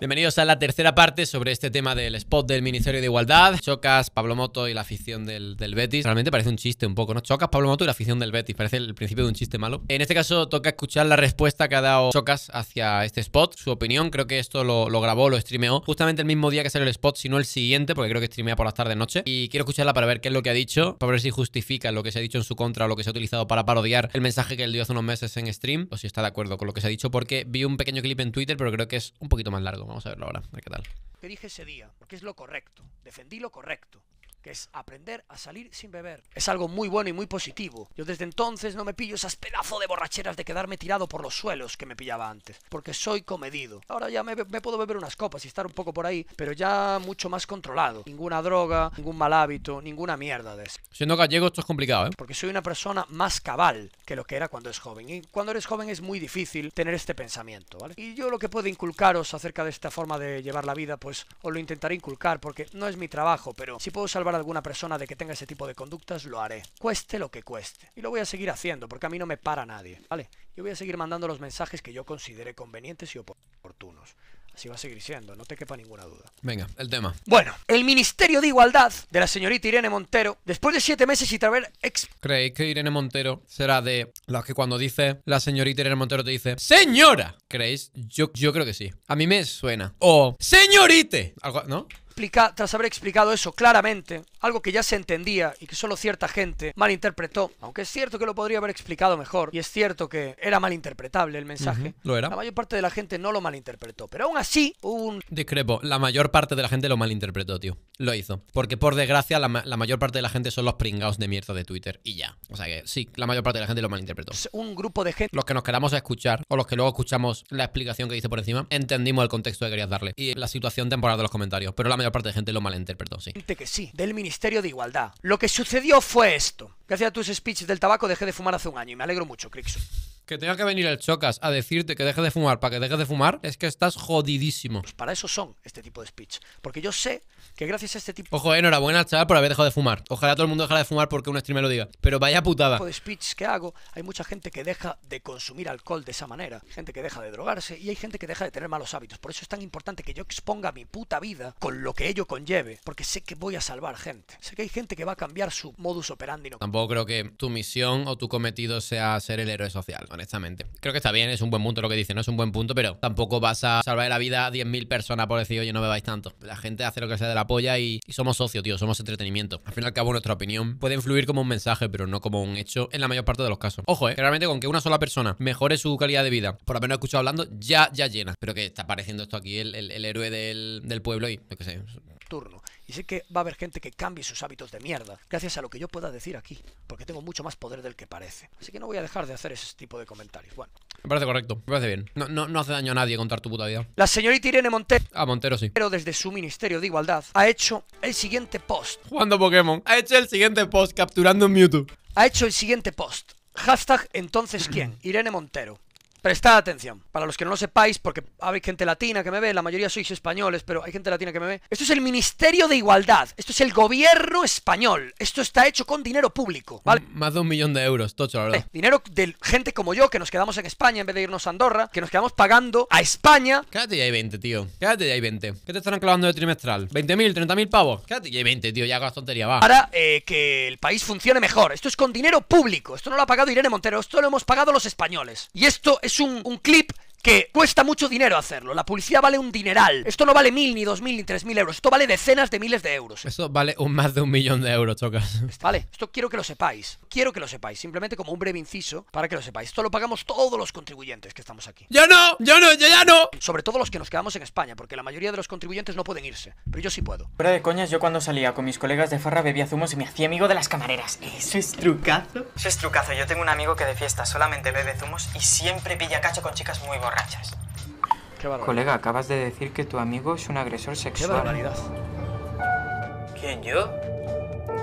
Bienvenidos a la tercera parte sobre este tema del spot del Ministerio de Igualdad. Chocas, Pablo Moto y la afición del, Betis. Realmente parece un chiste un poco, ¿no? Chocas, Pablo Moto y la afición del Betis. Parece el principio de un chiste malo. En este caso toca escuchar la respuesta que ha dado Chocas hacia este spot. Su opinión, creo que esto lo, grabó, lo streameó justamente el mismo día que salió el spot, sino el siguiente, porque creo que streamea por las tardes noche. Y quiero escucharla para ver qué es lo que ha dicho, para ver si justifica lo que se ha dicho en su contra o lo que se ha utilizado para parodiar el mensaje que él dio hace unos meses en stream, o si está de acuerdo con lo que se ha dicho, porque vi un pequeño clip en Twitter, pero creo que es un poquito más largo. Vamos a verlo ahora, ver qué tal. Te dije ese día? Porque es lo correcto. Defendí lo correcto que es aprender a salir sin beber. Es algo muy bueno y muy positivo. Yo desde entonces no me pillo esas pedazo de borracheras de quedarme tirado por los suelos que me pillaba antes, porque soy comedido. Ahora ya me, puedo beber unas copas y estar un poco por ahí, pero ya mucho más controlado. Ninguna droga, ningún mal hábito, ninguna mierda de eso. Siendo gallego esto es complicado, ¿eh? Porque soy una persona más cabal que lo que era cuando es joven. Y cuando eres joven es muy difícil tener este pensamiento, ¿vale? Y yo lo que puedo inculcaros acerca de esta forma de llevar la vida, pues os lo intentaré inculcar, porque no es mi trabajo, pero si puedo salvar a alguna persona de que tenga ese tipo de conductas, lo haré. Cueste lo que cueste. Y lo voy a seguir haciendo, porque a mí no me para nadie, ¿vale? Yo voy a seguir mandando los mensajes que yo considere convenientes y oportunos. Así va a seguir siendo, no te quepa ninguna duda. Venga, el tema. Bueno, el Ministerio de Igualdad de la señorita Irene Montero, después de siete meses y traer Ex... ¿Creéis que Irene Montero será de las que cuando dice la señorita Irene Montero te dice ¡Señora! ¿Creéis? Yo, yo creo que sí. A mí me suena. O ¡Señorite! Algo, ¿no? tras haber explicado eso claramente, algo que ya se entendía y que solo cierta gente malinterpretó, aunque es cierto que lo podría haber explicado mejor, y es cierto que era malinterpretable el mensaje, lo era. la mayor parte de la gente no lo malinterpretó, pero aún así un... Discrepo, la mayor parte de la gente lo malinterpretó, tío. Lo hizo. Porque por desgracia la, mayor parte de la gente son los pringados de mierda de Twitter y ya. O sea que sí, la mayor parte de la gente lo malinterpretó. Un grupo de gente... Los que nos queramos escuchar o los que luego escuchamos la explicación que dice por encima, entendimos el contexto que querías darle y la situación temporal de los comentarios. Pero la mayor parte de gente lo malinterpretó, sí. Gente que sí, del Ministerio de Igualdad. Lo que sucedió fue esto. Gracias a tus speeches del tabaco dejé de fumar hace un año y me alegro mucho, Crixon que tenga que venir el Chocas a decirte que deje de fumar para que deje de fumar, es que estás jodidísimo. Pues para eso son este tipo de speech. Porque yo sé que gracias a este tipo. Ojo, eh, enhorabuena, chaval, por haber dejado de fumar. Ojalá todo el mundo dejara de fumar porque un streamer lo diga. Pero vaya putada. tipo de speech que hago, hay mucha gente que deja de consumir alcohol de esa manera, gente que deja de drogarse y hay gente que deja de tener malos hábitos. Por eso es tan importante que yo exponga mi puta vida con lo que ello conlleve, porque sé que voy a salvar gente. Sé que hay gente que va a cambiar su modus operandi. Tampoco creo que tu misión o tu cometido sea ser el héroe social honestamente. Creo que está bien, es un buen punto lo que dice, no es un buen punto, pero tampoco vas a salvar la vida a 10.000 personas por decir, oye, no me vais tanto. La gente hace lo que sea de la polla y, somos socios, tío, somos entretenimiento. Al fin y al cabo, nuestra opinión puede influir como un mensaje, pero no como un hecho en la mayor parte de los casos. Ojo, eh, realmente con que una sola persona mejore su calidad de vida, por lo menos he escuchado hablando, ya, ya llena. Pero que está apareciendo esto aquí, el, héroe del, del pueblo y, yo sé, turno. Y sé que va a haber gente que cambie sus hábitos de mierda, gracias a lo que yo pueda decir aquí, porque tengo mucho más poder del que parece. Así que no voy a dejar de hacer ese tipo de comentarios. Bueno. Me parece correcto, me parece bien. No, no, hace daño a nadie contar tu puta vida. La señorita Irene Montero. Ah, Montero sí. Pero desde su Ministerio de Igualdad ha hecho el siguiente post. Jugando Pokémon. Ha hecho el siguiente post capturando un Mewtwo. Ha hecho el siguiente post. Hashtag entonces quién. Irene Montero. Prestad atención. Para los que no lo sepáis, porque hay gente latina que me ve, la mayoría sois españoles, pero hay gente latina que me ve. Esto es el Ministerio de Igualdad. Esto es el gobierno español. Esto está hecho con dinero público, ¿vale? Más de un millón de euros, tocho, la verdad. Eh, dinero de gente como yo, que nos quedamos en España en vez de irnos a Andorra, que nos quedamos pagando a España. Quédate ya hay 20, tío. Quédate ya hay 20. ¿Qué te están clavando de trimestral? ¿20.000, 30.000 pavos? Quédate ya hay 20, tío. Ya hagas tontería, va. Para eh, que el país funcione mejor. Esto es con dinero público. Esto no lo ha pagado Irene Montero. Esto lo hemos pagado los españoles. Y esto es un, un clip que cuesta mucho dinero hacerlo. La policía vale un dineral. Esto no vale mil, ni dos mil, ni tres mil euros. Esto vale decenas de miles de euros. Esto vale un, más de un millón de euros, chocas. Vale, esto quiero que lo sepáis. Quiero que lo sepáis. Simplemente como un breve inciso para que lo sepáis. Esto lo pagamos todos los contribuyentes que estamos aquí. ¡Ya no! ¡Yo no! ¡Yo ya no! Sobre todo los que nos quedamos en España, porque la mayoría de los contribuyentes no pueden irse. Pero yo sí puedo. Fuera de coñas, yo cuando salía con mis colegas de farra bebía zumos y me hacía amigo de las camareras. ¿Eso es trucazo? Eso es trucazo. Yo tengo un amigo que de fiesta solamente bebe zumos y siempre pilla cacho con chicas muy Qué Colega, acabas de decir que tu amigo es un agresor sexual. Qué barbaridad. ¿Quién, yo?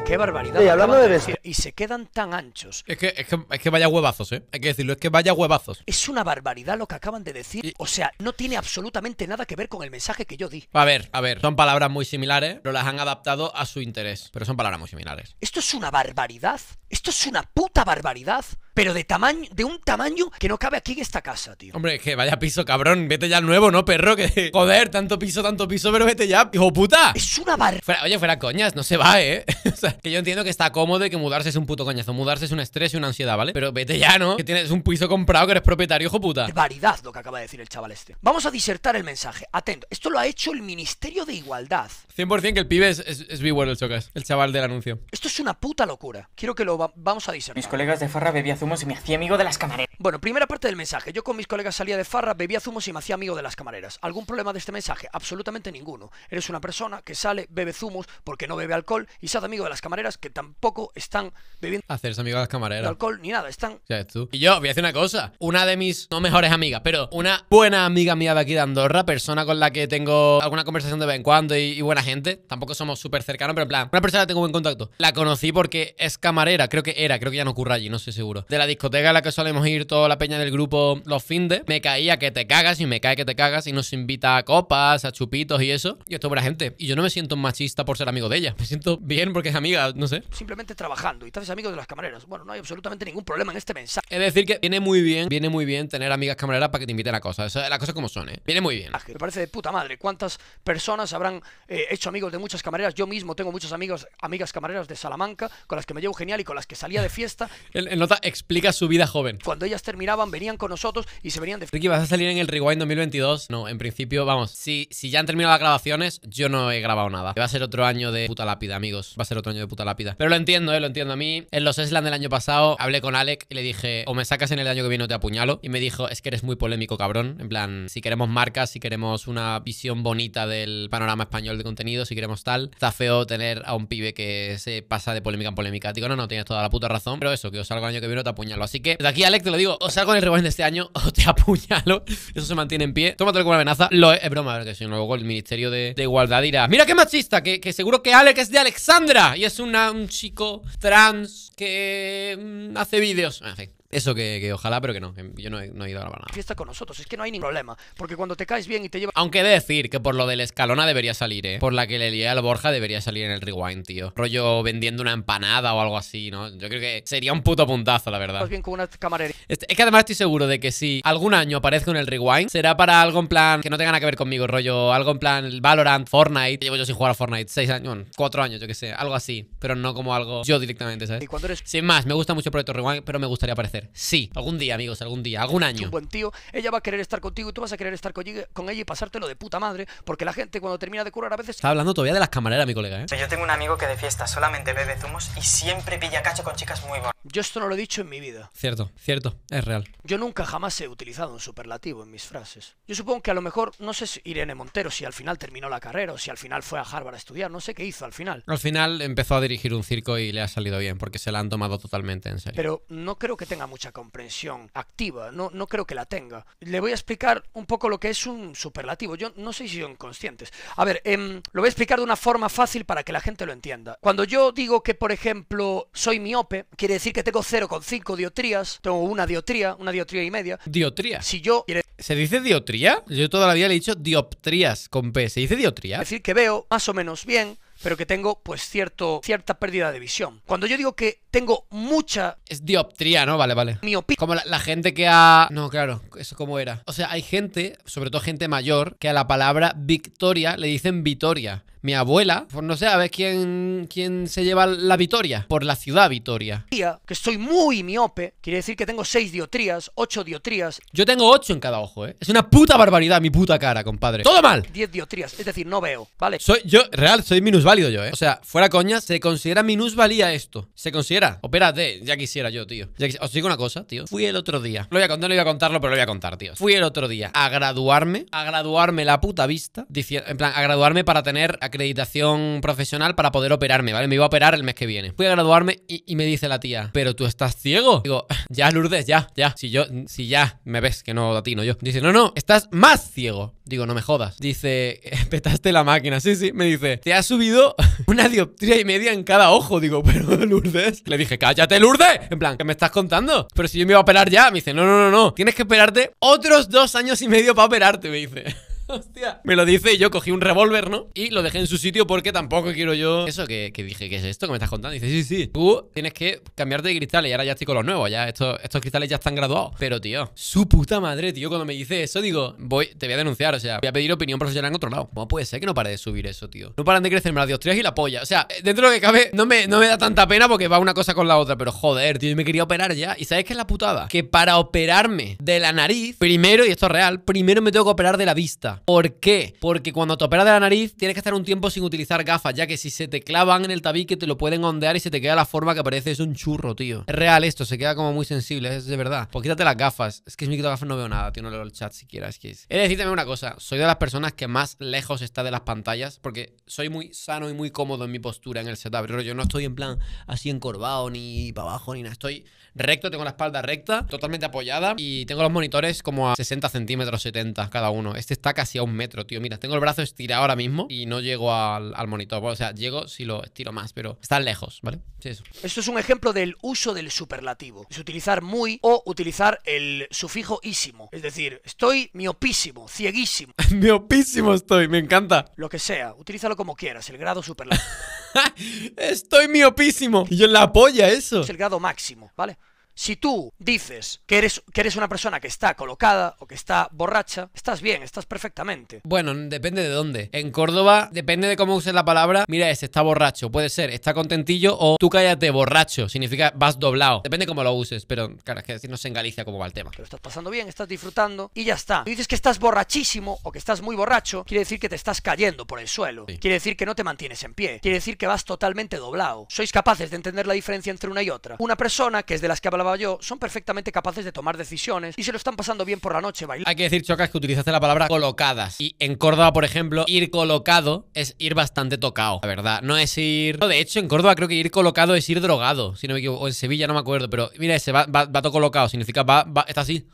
Qué barbaridad. Oye, hablando de decir, y se quedan tan anchos. Es que, es que, vaya huevazos, ¿eh? Hay que decirlo, es que vaya huevazos. Es una barbaridad lo que acaban de decir. O sea, no tiene absolutamente nada que ver con el mensaje que yo di. A ver, a ver. Son palabras muy similares, pero las han adaptado a su interés. Pero son palabras muy similares. Esto es una barbaridad. Esto es una puta barbaridad pero de tamaño, de un tamaño que no cabe aquí en esta casa, tío. Hombre, que vaya piso, cabrón. Vete ya al nuevo, ¿no, perro? Que joder, tanto piso, tanto piso, pero vete ya, hijo puta. Es una barra. oye, fuera coñas, no se va, ¿eh? o sea, que yo entiendo que está cómodo y que mudarse es un puto coñazo. Mudarse es un estrés y una ansiedad, ¿vale? Pero vete ya, ¿no? Que tienes un piso comprado, que eres propietario, hijo puta. Variedad lo que acaba de decir el chaval este. Vamos a disertar el mensaje. Atento, esto lo ha hecho el Ministerio de Igualdad. 100% que el pibe es, es, es el Chocas, el chaval del anuncio. Esto es una puta locura. Quiero que lo vamos a disertar. Mis colegas de Farra bebían y me hacía amigo de las camareras. Bueno, primera parte del mensaje. Yo con mis colegas salía de farra, bebía zumos y me hacía amigo de las camareras. ¿Algún problema de este mensaje? Absolutamente ninguno. Eres una persona que sale, bebe zumos porque no bebe alcohol y se hace amigo de las camareras que tampoco están bebiendo. Hacerse amigo de las camareras. alcohol ni nada, están. Ya es tú. Y yo voy a hacer una cosa. Una de mis, no mejores amigas, pero una buena amiga mía de aquí de Andorra, persona con la que tengo alguna conversación de vez en cuando y, buena gente. Tampoco somos súper cercanos, pero en plan, una persona que tengo buen contacto. La conocí porque es camarera, creo que era, creo que ya no ocurre allí, no estoy seguro la discoteca a la que solemos ir toda la peña del grupo los Finde me caía que te cagas y me cae que te cagas y nos invita a copas, a chupitos y eso. Y esto para gente. Y yo no me siento machista por ser amigo de ella. Me siento bien porque es amiga, no sé. Simplemente trabajando y estás amigo de las camareras. Bueno, no hay absolutamente ningún problema en este mensaje. Es decir, que viene muy bien, viene muy bien tener amigas camareras para que te inviten a cosas. las cosas como son, ¿eh? Viene muy bien. Me parece de puta madre. ¿Cuántas personas habrán eh, hecho amigos de muchas camareras? Yo mismo tengo muchos amigos, amigas camareras de Salamanca con las que me llevo genial y con las que salía de fiesta. el, nota explica su vida joven. Cuando ellas terminaban, venían con nosotros y se venían de... Ricky, ¿vas a salir en el Rewind 2022? No, en principio, vamos, si, si ya han terminado las grabaciones, yo no he grabado nada. Va a ser otro año de puta lápida, amigos. Va a ser otro año de puta lápida. Pero lo entiendo, eh, lo entiendo. A mí, en los Eslan del año pasado, hablé con Alec y le dije, o me sacas en el año que viene o te apuñalo. Y me dijo, es que eres muy polémico, cabrón. En plan, si queremos marcas, si queremos una visión bonita del panorama español de contenido, si queremos tal, está feo tener a un pibe que se pasa de polémica en polémica. Digo, no, no, tienes toda la puta razón. Pero eso, que os salga el año que viene apuñalo. Así que de aquí, Alex, te lo digo, o sea con el rewind de este año o te apuñalo. Eso se mantiene en pie. Tómatelo como una amenaza. Lo es, broma, a que si no, luego el Ministerio de, Igualdad dirá: Mira qué machista, que, seguro que Alex es de Alexandra y es una, un chico trans que mm, hace vídeos. En fin. Eso que, ojalá, pero que no. yo no he, ido a grabar nada. Fiesta con nosotros, es que no hay ningún problema. Porque cuando te caes bien y te llevas. Aunque de decir que por lo del escalona debería salir, ¿eh? Por la que le lié al Borja debería salir en el rewind, tío. Rollo vendiendo una empanada o algo así, ¿no? Yo creo que sería un puto puntazo, la verdad. Más bien con una camarera. Este, es que además estoy seguro de que si algún año aparezco en el rewind, será para algo en plan que no tenga nada que ver conmigo, rollo. Algo en plan Valorant, Fortnite. Llevo yo sin jugar a Fortnite seis años, bueno, cuatro años, yo que sé. Algo así. Pero no como algo yo directamente, ¿sabes? Sin más, me gusta mucho el proyecto rewind, pero me gustaría aparecer Sí, algún día, amigos, algún día, algún año. Un buen tío, ella va a querer estar contigo y tú vas a querer estar con ella y pasártelo de puta madre, porque la gente cuando termina de curar a veces. Está hablando todavía de las camareras, mi colega, ¿eh? Yo tengo un amigo que de fiesta solamente bebe zumos y siempre pilla cacho con chicas muy buenas. Yo esto no lo he dicho en mi vida. Cierto, cierto, es real. Yo nunca jamás he utilizado un superlativo en mis frases. Yo supongo que a lo mejor, no sé si Irene Montero, si al final terminó la carrera o si al final fue a Harvard a estudiar, no sé qué hizo al final. Al final empezó a dirigir un circo y le ha salido bien, porque se la han tomado totalmente en serio. Pero no creo que tenga mucha comprensión activa, no, no creo que la tenga. Le voy a explicar un poco lo que es un superlativo, yo no sé si son conscientes. A ver, em, lo voy a explicar de una forma fácil para que la gente lo entienda. Cuando yo digo que, por ejemplo, soy miope, quiere decir que tengo 0,5 diotrías, tengo una diotría, una diotría y media. ¿Diotría? Si yo... ¿Se dice diotría? Yo toda la le he dicho dioptrías con P, ¿se dice diotría? Es decir, que veo más o menos bien, pero que tengo pues cierto, cierta pérdida de visión. Cuando yo digo que tengo mucha... Es dioptría, ¿no? Vale, vale. Miopía. Como la, gente que ha... No, claro, eso cómo era. O sea, hay gente, sobre todo gente mayor, que a la palabra victoria le dicen vitoria. Mi abuela, pues no sé, a ver quién, quién se lleva la vitoria. Por la ciudad Vitoria. Que soy muy miope. Quiere decir que tengo seis diotrías, ocho diotrías. Yo tengo ocho en cada ojo, ¿eh? Es una puta barbaridad mi puta cara, compadre. ¡Todo mal! Diez diotrías, es decir, no veo, ¿vale? Soy yo, real, soy minusválido yo, ¿eh? O sea, fuera coña, se considera minusvalía esto. Se considera opera, opérate. Ya quisiera yo, tío. Ya Os digo una cosa, tío. Fui el otro día. Lo voy a contar, no voy a contarlo, pero lo voy a contar, tío. Fui el otro día a graduarme, a graduarme la puta vista, diciendo, en plan, a graduarme para tener acreditación profesional para poder operarme, ¿vale? Me iba a operar el mes que viene. Fui a graduarme y, me dice la tía, pero tú estás ciego. Digo, ya, Lourdes, ya, ya. Si yo, si ya me ves, que no latino yo. Dice, no, no, estás más ciego. Digo, no me jodas. Dice, petaste la máquina. Sí, sí. Me dice, te ha subido una dioptría y media en cada ojo. Digo, pero Lourdes, le dije, cállate, Lourdes. En plan, ¿qué me estás contando? Pero si yo me iba a operar ya. Me dice, no, no, no, no. Tienes que esperarte otros dos años y medio para operarte, me dice. Hostia. Me lo dice y yo cogí un revólver, ¿no? Y lo dejé en su sitio porque tampoco quiero yo. Eso que, dije, ¿qué es esto que me estás contando? dice, sí, sí. Tú tienes que cambiarte de cristales y ahora ya estoy con los nuevos. Ya estos, estos cristales ya están graduados. Pero, tío, su puta madre, tío, cuando me dice eso, digo, voy, te voy a denunciar. O sea, voy a pedir opinión profesional en otro lado. ¿Cómo puede ser que no pare de subir eso, tío? No paran de crecerme las diostrías y la polla. O sea, eh, dentro de lo que cabe, no me, no me da tanta pena porque va una cosa con la otra. Pero joder, tío, yo me quería operar ya. ¿Y sabes qué es la putada? Que para operarme de la nariz, primero, y esto es real, primero me tengo que operar de la vista. ¿Por qué? Porque cuando te operas de la nariz tienes que estar un tiempo sin utilizar gafas, ya que si se te clavan en el tabique te lo pueden ondear y se te queda la forma que aparece es un churro, tío. Es real esto, se queda como muy sensible, es de verdad. Pues quítate las gafas. Es que si me gafas no veo nada, tío, no leo el chat siquiera. Es que es... He de una cosa, soy de las personas que más lejos está de las pantallas, porque soy muy sano y muy cómodo en mi postura en el setup. Pero yo no estoy en plan así encorvado, ni para abajo, ni nada. Estoy recto, tengo la espalda recta, totalmente apoyada y tengo los monitores como a 60 centímetros, 70 cada uno. Este está casi a un metro, tío. Mira, tengo el brazo estirado ahora mismo y no llego al, monitor. o sea, llego si lo estiro más, pero están lejos, ¿vale? Sí, eso. Esto es un ejemplo del uso del superlativo. Es utilizar muy o utilizar el sufijo ísimo. Es decir, estoy miopísimo, cieguísimo. miopísimo estoy, me encanta. Lo que sea, utilízalo como quieras, el grado superlativo. Estoy miopísimo. Y yo la apoya eso. Es el grado máximo, ¿vale? Si tú dices que eres, que eres una persona que está colocada o que está borracha, estás bien, estás perfectamente. Bueno, depende de dónde. En Córdoba, depende de cómo uses la palabra. Mira, ese está borracho. Puede ser, está contentillo o tú cállate borracho. Significa vas doblado. Depende cómo lo uses, pero claro, es que decirnos en Galicia cómo va el tema. Pero estás pasando bien, estás disfrutando y ya está. Si dices que estás borrachísimo o que estás muy borracho, quiere decir que te estás cayendo por el suelo. Quiere decir que no te mantienes en pie. Quiere decir que vas totalmente doblado. Sois capaces de entender la diferencia entre una y otra. Una persona que es de las que hablaba son perfectamente capaces de tomar decisiones y se lo están pasando bien por la noche bailando. Hay que decir, Chocas, que utilizaste la palabra colocadas. Y en Córdoba, por ejemplo, ir colocado es ir bastante tocado, la verdad. No es ir. No, de hecho, en Córdoba creo que ir colocado es ir drogado, si no me equivoco. O en Sevilla no me acuerdo, pero mira ese, va, va, colocado. Significa va, está así.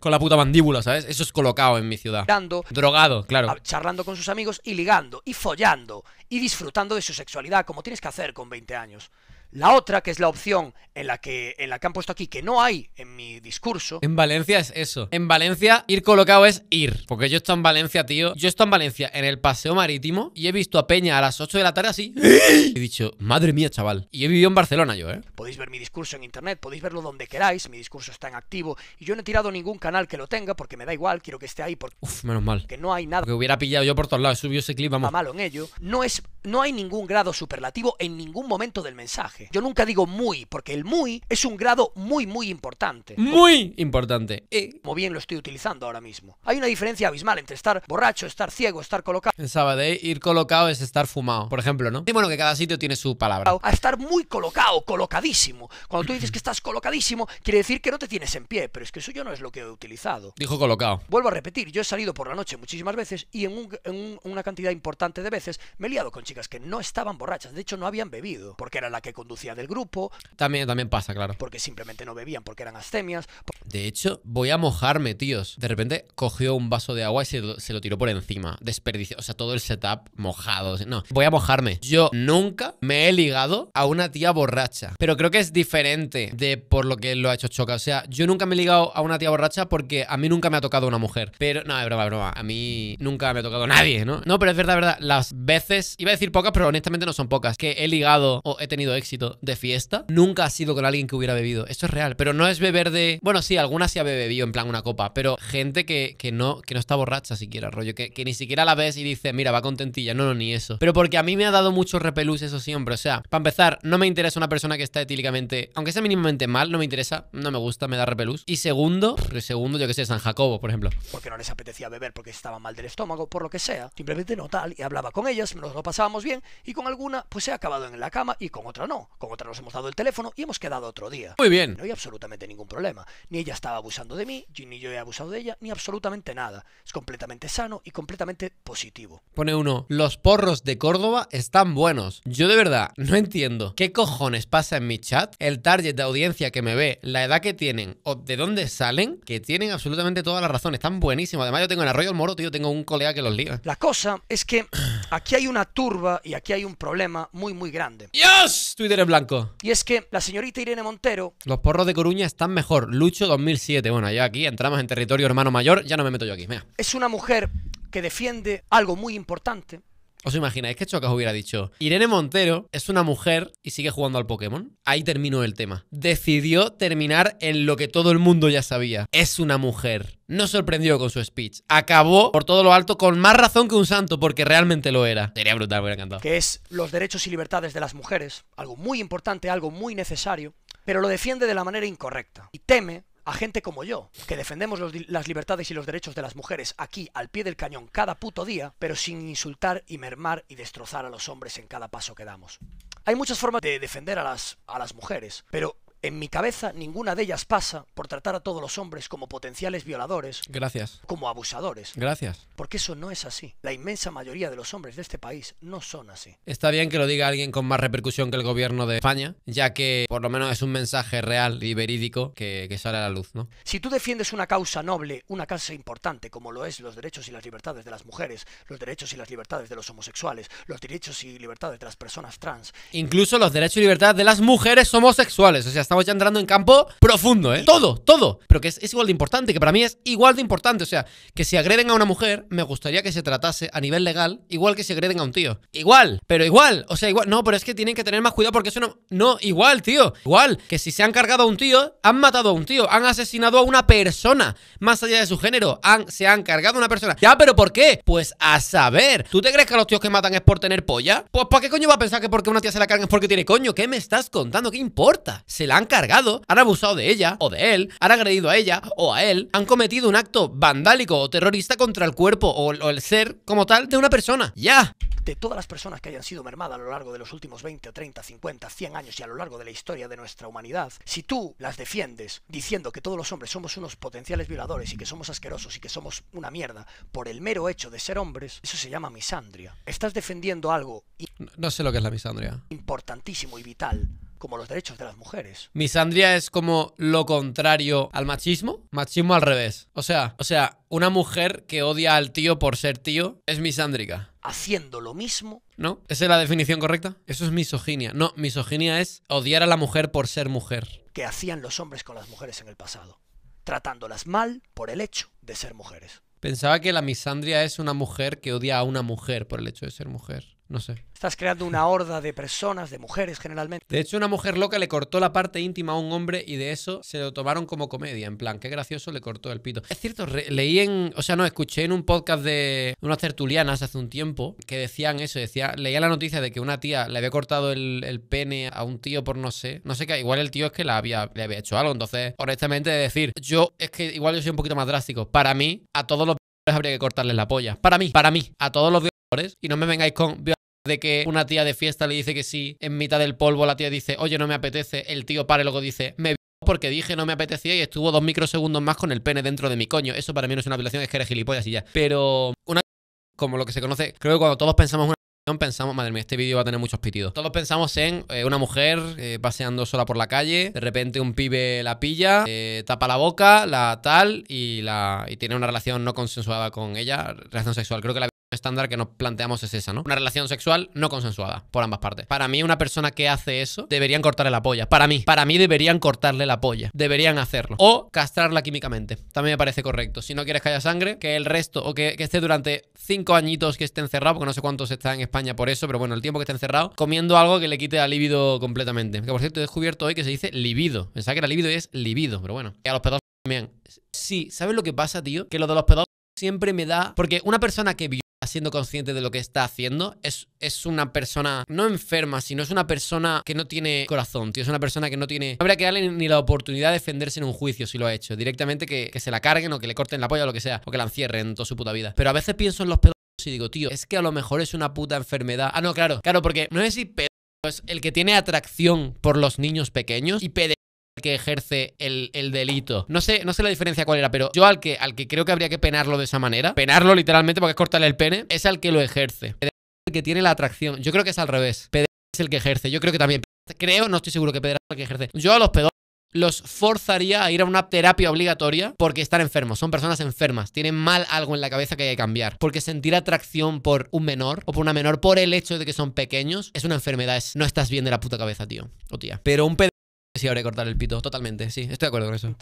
Con la puta mandíbula, ¿sabes? Eso es colocado en mi ciudad. Drogado, claro. Charlando con sus amigos y ligando, y follando, y disfrutando de su sexualidad, como tienes que hacer con 20 años. La otra, que es la opción en la que, en la que han puesto aquí, que no hay en mi discurso. En Valencia es eso. En Valencia, ir colocado es ir. Porque yo estoy en Valencia, tío. Yo estoy en Valencia, en el paseo marítimo, y he visto a Peña a las 8 de la tarde así. he dicho, madre mía, chaval. Y he vivido en Barcelona yo, ¿eh? Podéis ver mi discurso en internet, podéis verlo donde queráis. Mi discurso está en activo. Y yo no he tirado ningún canal que lo tenga porque me da igual, quiero que esté ahí. Porque... Uf, menos mal. Que no hay nada. Que hubiera pillado yo por todos lados, subió ese clip, vamos. malo en ello. No, es, no hay ningún grado superlativo en ningún momento del mensaje. Yo nunca digo muy, porque el muy es un grado muy, muy importante. Muy importante. Eh. Como bien lo estoy utilizando ahora mismo. Hay una diferencia abismal entre estar borracho, estar ciego, estar colocado. En de eh, ir colocado es estar fumado, por ejemplo, ¿no? Y bueno, que cada sitio tiene su palabra. A estar muy colocado, colocadísimo. Cuando tú dices que estás colocadísimo, quiere decir que no te tienes en pie, pero es que eso yo no es lo que he utilizado. Dijo colocado. Vuelvo a repetir, yo he salido por la noche muchísimas veces y en, una cantidad importante de veces me he liado con chicas que no estaban borrachas, de hecho no habían bebido, porque era la que conducía del grupo. También, también pasa, claro. Porque simplemente no bebían, porque eran astemias. De hecho, voy a mojarme, tíos. De repente cogió un vaso de agua y se lo, tiró por encima. Desperdicio. O sea, todo el setup mojado. No, voy a mojarme. Yo nunca me he ligado a una tía borracha. Pero creo que es diferente de por lo que lo ha hecho Choca. O sea, yo nunca me he ligado a una tía borracha porque a mí nunca me ha tocado una mujer. Pero, no, es broma, es broma. A mí nunca me ha tocado nadie, ¿no? No, pero es verdad, verdad. Las veces, iba a decir pocas, pero honestamente no son pocas, que he ligado o he tenido éxito de fiesta, nunca ha sido con alguien que hubiera bebido. eso es real. Pero no es beber de. Bueno, sí, alguna sí ha bebido en plan una copa, pero gente que, no, que no está borracha siquiera, rollo, que, ni siquiera la ves y dice mira, va contentilla. No, no, ni eso. Pero porque a mí me ha dado mucho repelús eso siempre. O sea, para empezar, no me interesa una persona que está etílicamente, aunque sea mínimamente mal, no me interesa, no me gusta, me da repelús. Y segundo, segundo, yo que sé, San Jacobo, por ejemplo. Porque no les apetecía beber porque estaba mal del estómago, por lo que sea. Simplemente no tal, y hablaba con ellas, nos lo pasábamos bien, y con alguna, pues se ha acabado en la cama y con otra no. Con otra nos hemos dado el teléfono y hemos quedado otro día. Muy bien. No hay absolutamente ningún problema. Ni ella estaba abusando de mí, ni yo he abusado de ella, ni absolutamente nada. Es completamente sano y completamente positivo. Pone uno, los porros de Córdoba están buenos. Yo de verdad no entiendo qué cojones pasa en mi chat, el target de audiencia que me ve, la edad que tienen o de dónde salen, que tienen absolutamente toda la razón. Están buenísimos. Además yo tengo en Arroyo el Moro, tío, tengo un colega que los liga La cosa es que aquí hay una turba y aquí hay un problema muy, muy grande. ¡Dios! blanco. Y es que la señorita Irene Montero. Los porros de Coruña están mejor. Lucho 2007. Bueno, ya aquí entramos en territorio hermano mayor. Ya no me meto yo aquí. Es una mujer que defiende algo muy importante ¿Os imagináis que Chocas hubiera dicho, Irene Montero es una mujer y sigue jugando al Pokémon? Ahí terminó el tema. Decidió terminar en lo que todo el mundo ya sabía. Es una mujer. No sorprendió con su speech. Acabó por todo lo alto con más razón que un santo porque realmente lo era. Sería brutal, me hubiera encantado. Que es los derechos y libertades de las mujeres. Algo muy importante, algo muy necesario. Pero lo defiende de la manera incorrecta. Y teme a gente como yo, que defendemos las libertades y los derechos de las mujeres aquí al pie del cañón cada puto día, pero sin insultar y mermar y destrozar a los hombres en cada paso que damos. Hay muchas formas de defender a las, a las mujeres, pero en mi cabeza ninguna de ellas pasa por tratar a todos los hombres como potenciales violadores. Gracias. Como abusadores. Gracias. Porque eso no es así. La inmensa mayoría de los hombres de este país no son así. Está bien que lo diga alguien con más repercusión que el gobierno de España, ya que por lo menos es un mensaje real y verídico que, sale a la luz, ¿no? Si tú defiendes una causa noble, una causa importante como lo es los derechos y las libertades de las mujeres, los derechos y las libertades de los homosexuales, los derechos y libertades de las personas trans. Incluso los derechos y libertades de las mujeres homosexuales, o sea, estamos ya entrando en campo profundo, ¿eh? Todo, todo. Pero que es, igual de importante, que para mí es igual de importante. O sea, que si agreden a una mujer, me gustaría que se tratase a nivel legal, igual que si agreden a un tío. Igual, pero igual. O sea, igual. No, pero es que tienen que tener más cuidado porque eso no. No, igual, tío. Igual. Que si se han cargado a un tío, han matado a un tío, han asesinado a una persona, más allá de su género. Han, se han cargado a una persona. Ya, pero ¿por qué? Pues a saber. ¿Tú te crees que los tíos que matan es por tener polla? Pues ¿para qué coño va a pensar que porque una tía se la carga es porque tiene coño? ¿Qué me estás contando? ¿Qué importa? Se la han cargado, han abusado de ella o de él, han agredido a ella o a él, han cometido un acto vandálico o terrorista contra el cuerpo o, el ser como tal de una persona. ¡Ya! De todas las personas que hayan sido mermadas a lo largo de los últimos 20, 30, 50, 100 años y a lo largo de la historia de nuestra humanidad, si tú las defiendes diciendo que todos los hombres somos unos potenciales violadores y que somos asquerosos y que somos una mierda por el mero hecho de ser hombres, eso se llama misandria. Estás defendiendo algo... no sé lo que es la misandria. Importantísimo y vital como los derechos de las mujeres. Misandria es como lo contrario al machismo, machismo al revés. O sea, o sea, una mujer que odia al tío por ser tío es misándrica. Haciendo lo mismo. ¿No? ¿Esa es la definición correcta? Eso es misoginia. No, misoginia es odiar a la mujer por ser mujer. Que hacían los hombres con las mujeres en el pasado, tratándolas mal por el hecho de ser mujeres. Pensaba que la misandria es una mujer que odia a una mujer por el hecho de ser mujer. No sé. Estás creando una horda de personas, de mujeres generalmente. De hecho, una mujer loca le cortó la parte íntima a un hombre y de eso se lo tomaron como comedia. En plan, qué gracioso le cortó el pito. Es cierto, leí en. O sea, no, escuché en un podcast de unas tertulianas hace un tiempo que decían eso. Decía, leía la noticia de que una tía le había cortado el, pene a un tío por no sé. No sé qué. Igual el tío es que la había, le había hecho algo. Entonces, honestamente, decir, yo es que igual yo soy un poquito más drástico. Para mí, a todos los habría que cortarles la polla. Para mí, para mí, a todos los y no me vengáis con de que una tía de fiesta le dice que sí, en mitad del polvo la tía dice, oye, no me apetece, el tío pare, y luego dice, me porque dije no me apetecía y estuvo dos microsegundos más con el pene dentro de mi coño. Eso para mí no es una violación, es que eres gilipollas y ya. Pero una como lo que se conoce, creo que cuando todos pensamos en una pensamos, madre mía, este vídeo va a tener muchos pitidos. Todos pensamos en eh, una mujer eh, paseando sola por la calle, de repente un pibe la pilla, eh, tapa la boca, la tal y la y tiene una relación no consensuada con ella, relación sexual. Creo que la estándar que nos planteamos es esa, ¿no? Una relación sexual no consensuada por ambas partes. Para mí, una persona que hace eso, deberían cortarle la polla. Para mí, para mí deberían cortarle la polla. Deberían hacerlo. O castrarla químicamente. También me parece correcto. Si no quieres que haya sangre, que el resto, o que, esté durante cinco añitos que esté encerrado, porque no sé cuántos está en España por eso, pero bueno, el tiempo que esté encerrado, comiendo algo que le quite la libido completamente. Que por cierto, he descubierto hoy que se dice libido. Pensaba que era libido y es libido, pero bueno. Y a los pedos también. Sí, ¿sabes lo que pasa, tío? Que lo de los pedos siempre me da. Porque una persona que siendo consciente de lo que está haciendo. Es, es una persona, no enferma, sino es una persona que no tiene corazón, tío. Es una persona que no tiene. No habría que darle ni la oportunidad de defenderse en un juicio si lo ha hecho. Directamente que, se la carguen o que le corten la polla o lo que sea. O que la encierren toda su puta vida. Pero a veces pienso en los pedos y digo, tío, es que a lo mejor es una puta enfermedad. Ah, no, claro. Claro, porque no es si pedo es el que tiene atracción por los niños pequeños y pede que ejerce el, delito. No sé, no sé la diferencia cuál era, pero yo al que, al que creo que habría que penarlo de esa manera, penarlo literalmente porque es cortarle el pene, es al que lo ejerce. el que tiene la atracción. Yo creo que es al revés. Pedro es el que ejerce. Yo creo que también. Creo, no estoy seguro que Pedro es el que ejerce. Yo a los pedos los forzaría a ir a una terapia obligatoria porque están enfermos, son personas enfermas, tienen mal algo en la cabeza que hay que cambiar. Porque sentir atracción por un menor o por una menor por el hecho de que son pequeños es una enfermedad, es no estás bien de la puta cabeza, tío o tía. Pero un pedo Sí, habría que cortar el pito, totalmente, sí, estoy de acuerdo con eso.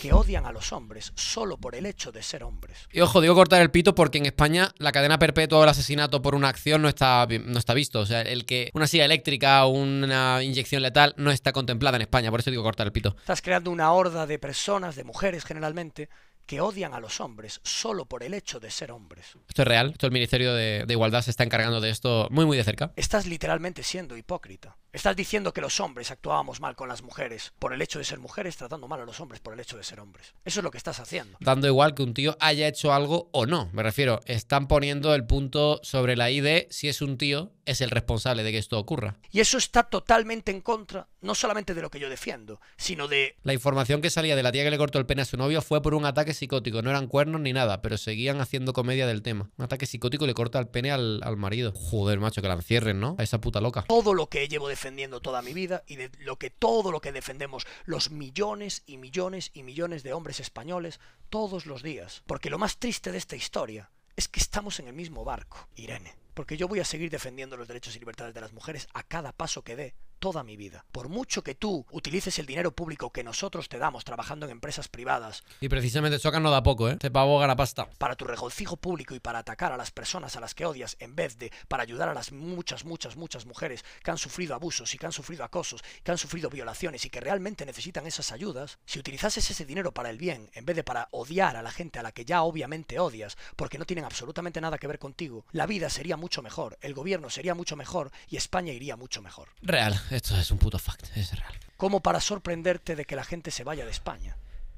Que odian a los hombres solo por el hecho de ser hombres. Y ojo, digo cortar el pito porque en España la cadena perpetua o el asesinato por una acción no está, no está visto. O sea, el que una silla eléctrica o una inyección letal no está contemplada en España, por eso digo cortar el pito. Estás creando una horda de personas, de mujeres generalmente, que odian a los hombres solo por el hecho de ser hombres. Esto es real, esto el Ministerio de, Igualdad se está encargando de esto muy muy de cerca. Estás literalmente siendo hipócrita. Estás diciendo que los hombres actuábamos mal con las mujeres por el hecho de ser mujeres, tratando mal a los hombres por el hecho de ser hombres. Eso es lo que estás haciendo. Dando igual que un tío haya hecho algo o no, me refiero, están poniendo el punto sobre la I de si es un tío, es el responsable de que esto ocurra. Y eso está totalmente en contra, no solamente de lo que yo defiendo, sino de... La información que salía de la tía que le cortó el pene a su novio fue por un ataque psicótico, no eran cuernos ni nada, pero seguían haciendo comedia del tema. Un ataque psicótico le corta el pene al, al marido. Joder, macho, que la encierren, ¿no? A esa puta loca. Todo lo que llevo defendiendo toda mi vida y de lo que todo lo que defendemos los millones y millones y millones de hombres españoles todos los días. Porque lo más triste de esta historia es que estamos en el mismo barco, Irene porque yo voy a seguir defendiendo los derechos y libertades de las mujeres a cada paso que dé toda mi vida. Por mucho que tú utilices el dinero público que nosotros te damos trabajando en empresas privadas. Y precisamente Socan no da poco, ¿eh? Te este pavo la pasta. Para tu regocijo público y para atacar a las personas a las que odias en vez de para ayudar a las muchas, muchas, muchas mujeres que han sufrido abusos y que han sufrido acosos, que han sufrido violaciones y que realmente necesitan esas ayudas, si utilizases ese dinero para el bien en vez de para odiar a la gente a la que ya obviamente odias porque no tienen absolutamente nada que ver contigo, la vida sería mucho mucho mejor, el gobierno sería mucho mejor y España iría mucho mejor. Real, esto es un puto fact, es real. Como para sorprenderte de que la gente se vaya de España.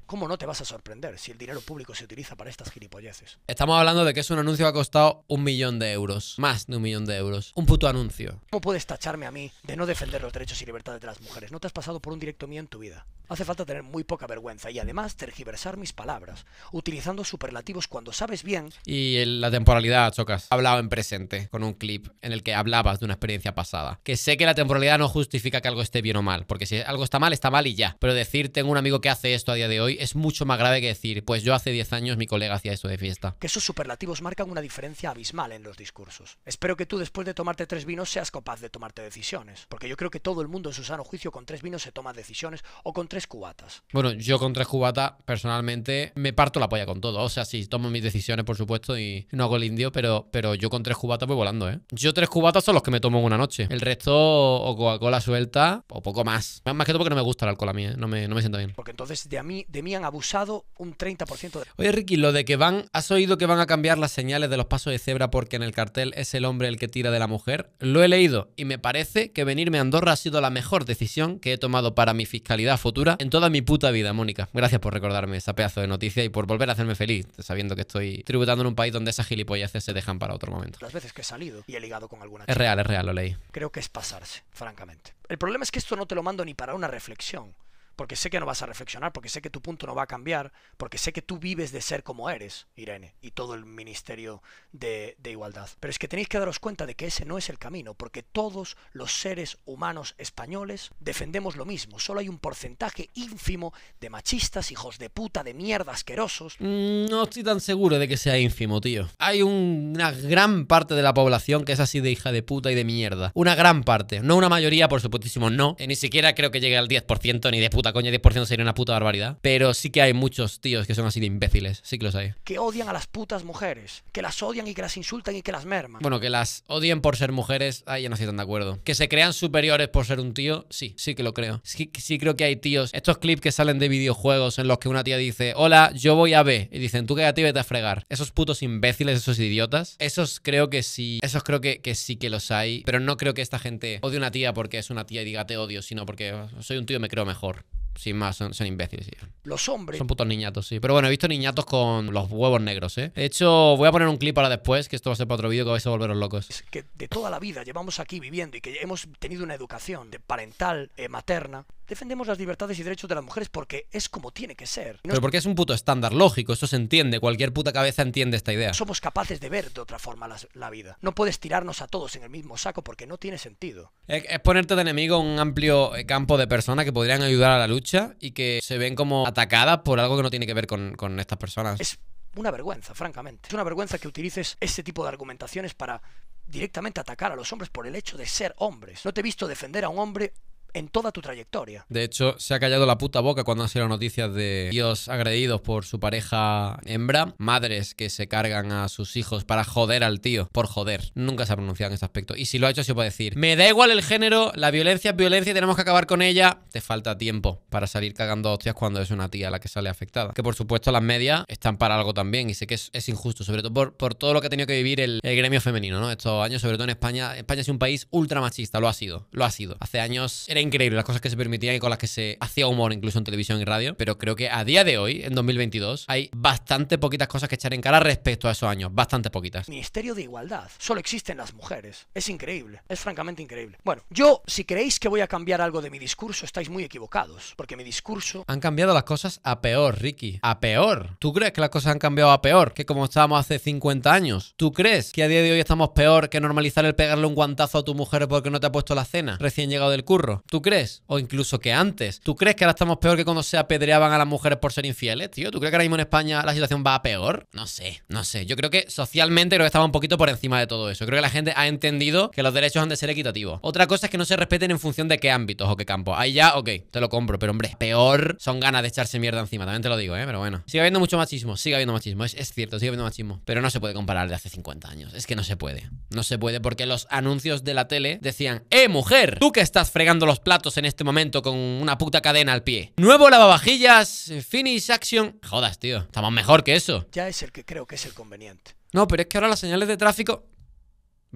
¿cómo no te vas a sorprender si el dinero público se utiliza para estas gilipolleces? Estamos hablando de que es un anuncio que ha costado un millón de euros, más de un millón de euros. Un puto anuncio. ¿Cómo puedes tacharme a mí de no defender los derechos y libertades de las mujeres? No te has pasado por un directo mío en tu vida. Hace falta tener muy poca vergüenza y además tergiversar mis palabras, utilizando superlativos cuando sabes bien. Y la temporalidad, Chocas. Hablado en presente, con un clip en el que hablabas de una experiencia pasada. Que sé que la temporalidad no justifica que algo esté bien o mal, porque si algo está mal, está mal y ya. Pero decir, tengo un amigo que hace esto a día de hoy, es mucho más grave que decir, pues yo hace 10 años mi colega hacía eso de fiesta. Que esos superlativos marcan una diferencia abismal en los discursos. Espero que tú después de tomarte tres vinos seas capaz de tomarte decisiones, porque yo creo que todo el mundo en su sano juicio con tres vinos se toma decisiones o con tres cubatas. Bueno, yo con tres cubatas personalmente me parto la polla con todo, o sea, si tomo mis decisiones por supuesto y no hago el indio, pero, pero yo con tres cubatas voy volando, ¿eh? Yo tres cubatas son los que me tomo en una noche, el resto o Coca-Cola suelta o poco más. Más que todo porque no me gusta el alcohol a mí, ¿eh? no, me, siento bien. Porque entonces de, mí, de mí habían abusado un 30% de... Oye Ricky, lo de que van, ¿has oído que van a cambiar las señales de los pasos de cebra porque en el cartel es el hombre el que tira de la mujer? Lo he leído y me parece que venirme a Andorra ha sido la mejor decisión que he tomado para mi fiscalidad futura en toda mi puta vida, Mónica. Gracias por recordarme esa pedazo de noticia y por volver a hacerme feliz, sabiendo que estoy tributando en un país donde esas gilipolleces se dejan para otro momento. Las veces que he salido y he ligado con alguna... Chica. Es real, es real, lo leí. Creo que es pasarse, francamente. El problema es que esto no te lo mando ni para una reflexión porque sé que no vas a reflexionar, porque sé que tu punto no va a cambiar, porque sé que tú vives de ser como eres, Irene, y todo el Ministerio de, Igualdad. Pero es que tenéis que daros cuenta de que ese no es el camino, porque todos los seres humanos españoles defendemos lo mismo. Solo hay un porcentaje ínfimo de machistas, hijos de puta, de mierda, asquerosos. Mm, no estoy tan seguro de que sea ínfimo, tío. Hay una gran parte de la población que es así de hija de puta y de mierda. Una gran parte. No una mayoría, por supuestísimo, no. Eh, ni siquiera creo que llegue al 10% ni de puta coña, 10% sería una puta barbaridad. Pero sí que hay muchos tíos que son así de imbéciles, sí que los hay. Que odian a las putas mujeres, que las odian y que las insultan y que las merman. Bueno, que las odien por ser mujeres, ahí ya no estoy tan de acuerdo. Que se crean superiores por ser un tío, sí, sí que lo creo. Sí, sí creo que hay tíos, estos clips que salen de videojuegos en los que una tía dice, hola, yo voy a B, y dicen, tú que a ti vete a fregar. Esos putos imbéciles, esos idiotas, esos creo que sí, esos creo que, que sí que los hay, pero no creo que esta gente odie a una tía porque es una tía y diga te odio, sino porque soy un tío y me creo mejor sin más, son, imbéciles. Los hombres. Son putos niñatos, sí. Pero bueno, he visto niñatos con los huevos negros, ¿eh? De hecho, voy a poner un clip para después, que esto va a ser para otro vídeo, que vais a volveros locos. Es que de toda la vida llevamos aquí viviendo y que hemos tenido una educación de parental, eh, materna, defendemos las libertades y derechos de las mujeres porque es como tiene que ser. Pero porque es un puto estándar lógico, eso se entiende, cualquier puta cabeza entiende esta idea. Somos capaces de ver de otra forma la, vida. No puedes tirarnos a todos en el mismo saco porque no tiene sentido. Es, ponerte de enemigo un amplio eh, campo de personas que podrían ayudar a la lucha y que se ven como atacadas por algo que no tiene que ver con, estas personas. Es una vergüenza, francamente. Es una vergüenza que utilices ese tipo de argumentaciones para directamente atacar a los hombres por el hecho de ser hombres. No te he visto defender a un hombre en toda tu trayectoria. De hecho, se ha callado la puta boca cuando han sido noticias de tíos agredidos por su pareja hembra, madres que se cargan a sus hijos para joder al tío, por joder. Nunca se ha pronunciado en este aspecto. Y si lo ha hecho, se puede decir, me da igual el género, la violencia es violencia y tenemos que acabar con ella. Te falta tiempo para salir cagando hostias cuando es una tía la que sale afectada. Que por supuesto las medias están para algo también y sé que es, injusto, sobre todo por, por, todo lo que ha tenido que vivir el, gremio femenino, ¿no? Estos años, sobre todo en España. España es un país ultra machista, lo ha sido, lo ha sido. Hace años increíble las cosas que se permitían y con las que se hacía humor incluso en televisión y radio, pero creo que a día de hoy, en 2022, hay bastante poquitas cosas que echar en cara respecto a esos años, bastante poquitas. Ministerio de Igualdad, solo existen las mujeres, es increíble, es francamente increíble. Bueno, yo si creéis que voy a cambiar algo de mi discurso, estáis muy equivocados, porque mi discurso... Han cambiado las cosas a peor, Ricky, a peor. ¿Tú crees que las cosas han cambiado a peor que como estábamos hace 50 años? ¿Tú crees que a día de hoy estamos peor que normalizar el pegarle un guantazo a tu mujer porque no te ha puesto la cena recién llegado del curro? ¿Tú crees? O incluso que antes. ¿Tú crees que ahora estamos peor que cuando se apedreaban a las mujeres por ser infieles, tío? ¿Tú crees que ahora mismo en España la situación va a peor? No sé, no sé. Yo creo que socialmente creo que estaba un poquito por encima de todo eso. Creo que la gente ha entendido que los derechos han de ser equitativos. Otra cosa es que no se respeten en función de qué ámbitos o qué campos. Ahí ya, ok, te lo compro. Pero hombre, peor son ganas de echarse mierda encima. También te lo digo, ¿eh? Pero bueno. Sigue habiendo mucho machismo, sigue habiendo machismo. Es, es cierto, sigue habiendo machismo. Pero no se puede comparar de hace 50 años. Es que no se puede. No se puede porque los anuncios de la tele decían, ¡eh, mujer! Tú que estás fregando los platos en este momento con una puta cadena al pie. Nuevo lavavajillas, finish action. Jodas, tío. Estamos mejor que eso. Ya es el que creo que es el conveniente. No, pero es que ahora las señales de tráfico.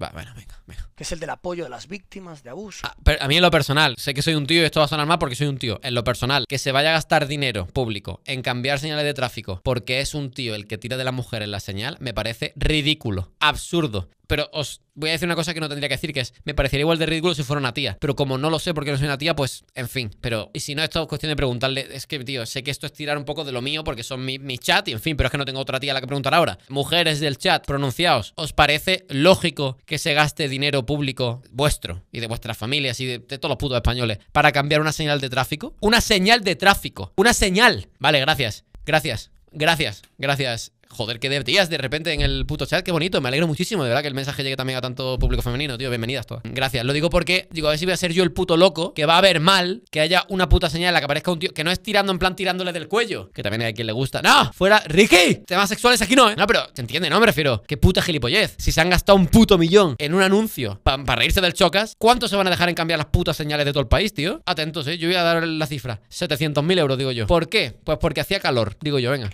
Va, bueno, venga, venga. Que es el del apoyo de las víctimas de abuso. Ah, pero a mí en lo personal, sé que soy un tío y esto va a sonar mal porque soy un tío. En lo personal, que se vaya a gastar dinero público en cambiar señales de tráfico porque es un tío el que tira de la mujer en la señal, me parece ridículo, absurdo pero os voy a decir una cosa que no tendría que decir, que es, me parecería igual de ridículo si fuera una tía. Pero como no lo sé porque no soy una tía, pues, en fin. Pero, y si no, esto es cuestión de preguntarle, es que, tío, sé que esto es tirar un poco de lo mío porque son mis mi chat y, en fin, pero es que no tengo otra tía a la que preguntar ahora. Mujeres del chat, pronunciaos. ¿Os parece lógico que se gaste dinero público vuestro y de vuestras familias y de, de todos los putos españoles para cambiar una señal de tráfico? Una señal de tráfico. Una señal. Vale, gracias. Gracias. Gracias, gracias. Joder, que días de repente en el puto chat, qué bonito, me alegro muchísimo, de verdad que el mensaje llegue también a tanto público femenino, tío, bienvenidas todas. Gracias, lo digo porque, digo, a ver si voy a ser yo el puto loco, que va a ver mal que haya una puta señal en la que aparezca un tío, que no es tirando en plan tirándole del cuello, que también hay quien le gusta. ¡No! ¡Fuera! ¡Ricky! Temas sexuales aquí no, ¿eh? No, pero se entiende, ¿no? Me refiero, qué puta gilipollez. Si se han gastado un puto millón en un anuncio para reírse del chocas, ¿cuánto se van a dejar en cambiar las putas señales de todo el país, tío? Atentos, ¿eh? Yo voy a dar la cifra, 700.000 euros, digo yo. ¿Por qué? Pues porque hacía calor, digo yo, venga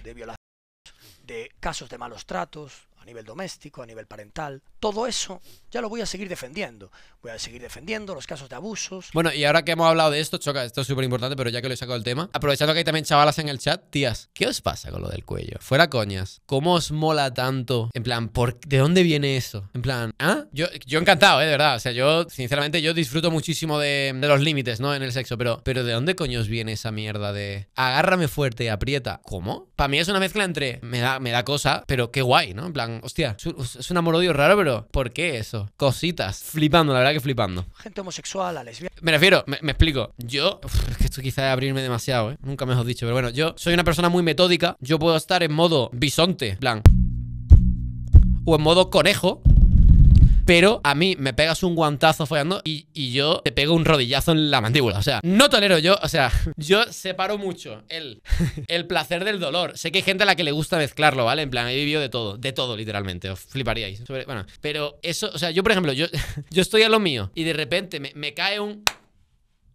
de casos de malos tratos, a nivel doméstico, a nivel parental, todo eso ya lo voy a seguir defendiendo. Voy a seguir defendiendo los casos de abusos. Bueno, y ahora que hemos hablado de esto, Choca, esto es súper importante, pero ya que lo he sacado el tema, aprovechando que hay también chavalas en el chat, tías, ¿qué os pasa con lo del cuello? Fuera coñas, ¿cómo os mola tanto? En plan, ¿de dónde viene eso? En plan, ¿ah? Yo, yo encantado, ¿eh? De verdad, o sea, yo, sinceramente, yo disfruto muchísimo de, los límites, ¿no? En el sexo, pero, pero ¿de dónde coño viene esa mierda de agárrame fuerte aprieta? ¿Cómo? Para mí es una mezcla entre me da, me da cosa, pero qué guay, ¿no? En plan, hostia, es un amor-odio raro, pero ¿por qué eso? Cositas. Flipando, la verdad que flipando. Gente homosexual, a lesbiana. Me refiero, me, explico. Yo, es que esto quizá es abrirme demasiado, ¿eh? Nunca me mejor dicho, pero bueno, yo soy una persona muy metódica. Yo puedo estar en modo bisonte, plan. O en modo conejo pero a mí me pegas un guantazo follando y, y yo te pego un rodillazo en la mandíbula. O sea, no tolero yo, o sea, yo separo mucho el, el placer del dolor. Sé que hay gente a la que le gusta mezclarlo, ¿vale? En plan, he vivido de todo, de todo, literalmente. Os fliparíais. bueno, pero eso, o sea, yo, por ejemplo, yo, yo estoy a lo mío y de repente me cae un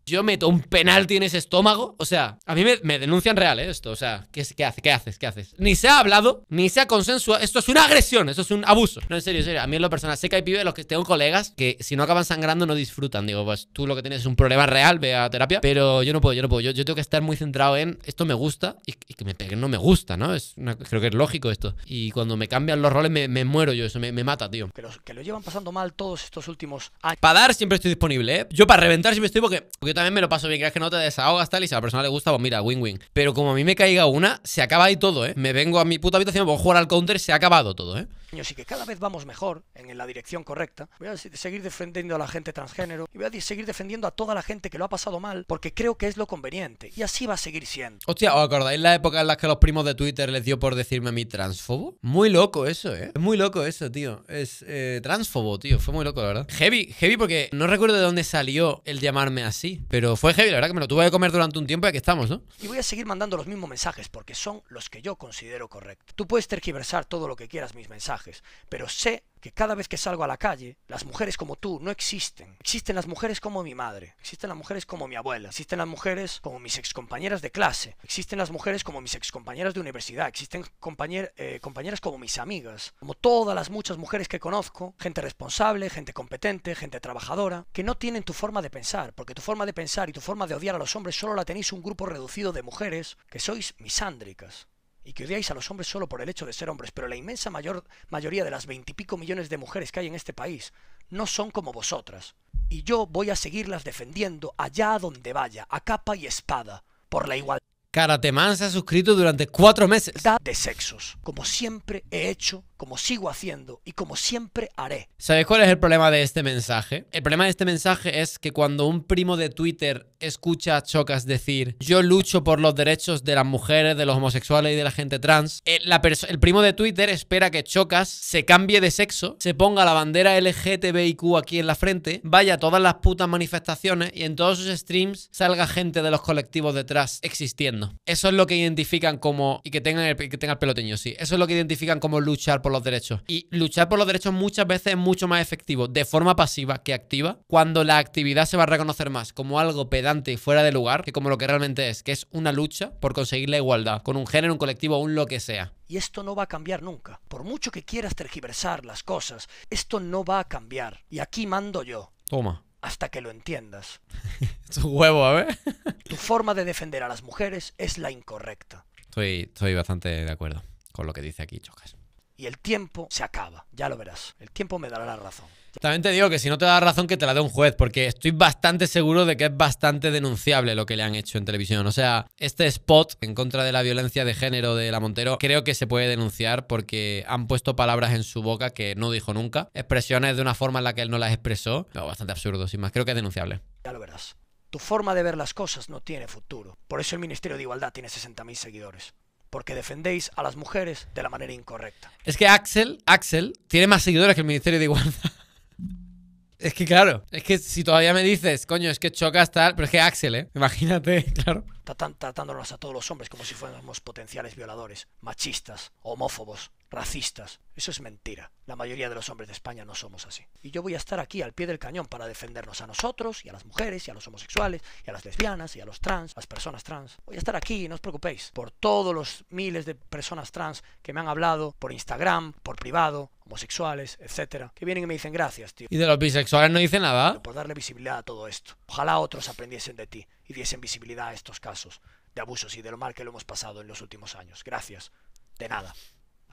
yo meto un penalti en ese estómago. O sea, a mí me, denuncian real, ¿eh? Esto, o sea, ¿qué, haces? ¿qué haces? ¿Qué haces? Ni se ha hablado, ni se ha consensuado. Esto es una agresión, esto es un abuso. No, en serio, en serio. A mí en lo personal, sé que hay pibes, los que tengo colegas, que si no acaban sangrando no disfrutan. Digo, pues tú lo que tienes es un problema real, ve a terapia. Pero yo no puedo, yo no puedo. Yo, tengo que estar muy centrado en esto me gusta y, que me peguen no me gusta, ¿no? Es creo que es lógico esto. Y cuando me cambian los roles me, muero yo, eso me, mata, tío. Que, los, que lo llevan pasando mal todos estos últimos años. Para dar siempre estoy disponible, ¿eh? Yo para reventar siempre estoy porque también me lo paso bien, creas que no te desahogas tal y si a la persona le gusta, pues mira, win-win. Pero como a mí me caiga una, se acaba ahí todo, ¿eh? Me vengo a mi puta habitación, voy a jugar al counter, se ha acabado todo, ¿eh? y que cada vez vamos mejor, en la dirección correcta, voy a seguir defendiendo a la gente transgénero y voy a seguir defendiendo a toda la gente que lo ha pasado mal porque creo que es lo conveniente. Y así va a seguir siendo. Hostia, ¿os acordáis la época en la que los primos de Twitter les dio por decirme a mí transfobo? Muy loco eso, ¿eh? Es muy loco eso, tío. Es eh, transfobo, tío. Fue muy loco, la verdad. Heavy, heavy porque no recuerdo de dónde salió el llamarme así, pero fue heavy, la verdad que me lo tuve que comer durante un tiempo y aquí estamos, ¿no? Y voy a seguir mandando los mismos mensajes porque son los que yo considero correctos. Tú puedes tergiversar todo lo que quieras mis mensajes pero sé que cada vez que salgo a la calle, las mujeres como tú no existen. Existen las mujeres como mi madre, existen las mujeres como mi abuela, existen las mujeres como mis excompañeras de clase, existen las mujeres como mis excompañeras de universidad, existen eh, compañeras como mis amigas, como todas las muchas mujeres que conozco, gente responsable, gente competente, gente trabajadora, que no tienen tu forma de pensar, porque tu forma de pensar y tu forma de odiar a los hombres solo la tenéis un grupo reducido de mujeres que sois misándricas y que odiáis a los hombres solo por el hecho de ser hombres, pero la inmensa mayor, mayoría de las veintipico millones de mujeres que hay en este país no son como vosotras. Y yo voy a seguirlas defendiendo allá donde vaya, a capa y espada, por la igualdad. Karateman se ha suscrito durante cuatro meses. De sexos, como siempre he hecho como sigo haciendo y como siempre haré. ¿Sabes cuál es el problema de este mensaje? El problema de este mensaje es que cuando un primo de Twitter escucha a Chocas decir yo lucho por los derechos de las mujeres, de los homosexuales y de la gente trans, eh, el, primo de Twitter espera que Chocas se cambie de sexo, se ponga la bandera LGTBIQ aquí en la frente, vaya a todas las putas manifestaciones y en todos sus streams salga gente de los colectivos detrás existiendo. Eso es lo que identifican como... y que tengan el, que tengan el peloteño, sí. Eso es lo que identifican como luchar por derechos. Y luchar por los derechos muchas veces es mucho más efectivo de forma pasiva que activa cuando la actividad se va a reconocer más como algo pedante y fuera de lugar que como lo que realmente es, que es una lucha por conseguir la igualdad con un género, un colectivo, un lo que sea. Y esto no va a cambiar nunca. Por mucho que quieras tergiversar las cosas, esto no va a cambiar. Y aquí mando yo. Toma hasta que lo entiendas. tu huevo, a ver. tu forma de defender a las mujeres es la incorrecta. Estoy, estoy bastante de acuerdo con lo que dice aquí Chocas y el tiempo se acaba. Ya lo verás. El tiempo me dará la razón. También te digo que si no te da razón, que te la dé un juez, porque estoy bastante seguro de que es bastante denunciable lo que le han hecho en televisión. O sea, este spot en contra de la violencia de género de la Montero, creo que se puede denunciar porque han puesto palabras en su boca que no dijo nunca, expresiones de una forma en la que él no las expresó. No, bastante absurdo, sin más. Creo que es denunciable. Ya lo verás. Tu forma de ver las cosas no tiene futuro. Por eso el Ministerio de Igualdad tiene 60.000 seguidores porque defendéis a las mujeres de la manera incorrecta. Es que Axel, Axel tiene más seguidores que el Ministerio de Igualdad. Es que claro, es que si todavía me dices, coño, es que chocas tal, pero es que Axel, ¿eh? Imagínate, claro. tratándonos a todos los hombres como si fuéramos potenciales violadores, machistas, homófobos racistas. Eso es mentira. La mayoría de los hombres de España no somos así. Y yo voy a estar aquí al pie del cañón para defendernos a nosotros y a las mujeres y a los homosexuales y a las lesbianas y a los trans, las personas trans. Voy a estar aquí, no os preocupéis, por todos los miles de personas trans que me han hablado por Instagram, por privado, homosexuales, etcétera, que vienen y me dicen gracias, tío. ¿Y de los bisexuales no dicen nada? Por darle visibilidad a todo esto. Ojalá otros aprendiesen de ti y diesen visibilidad a estos casos de abusos y de lo mal que lo hemos pasado en los últimos años. Gracias. De nada.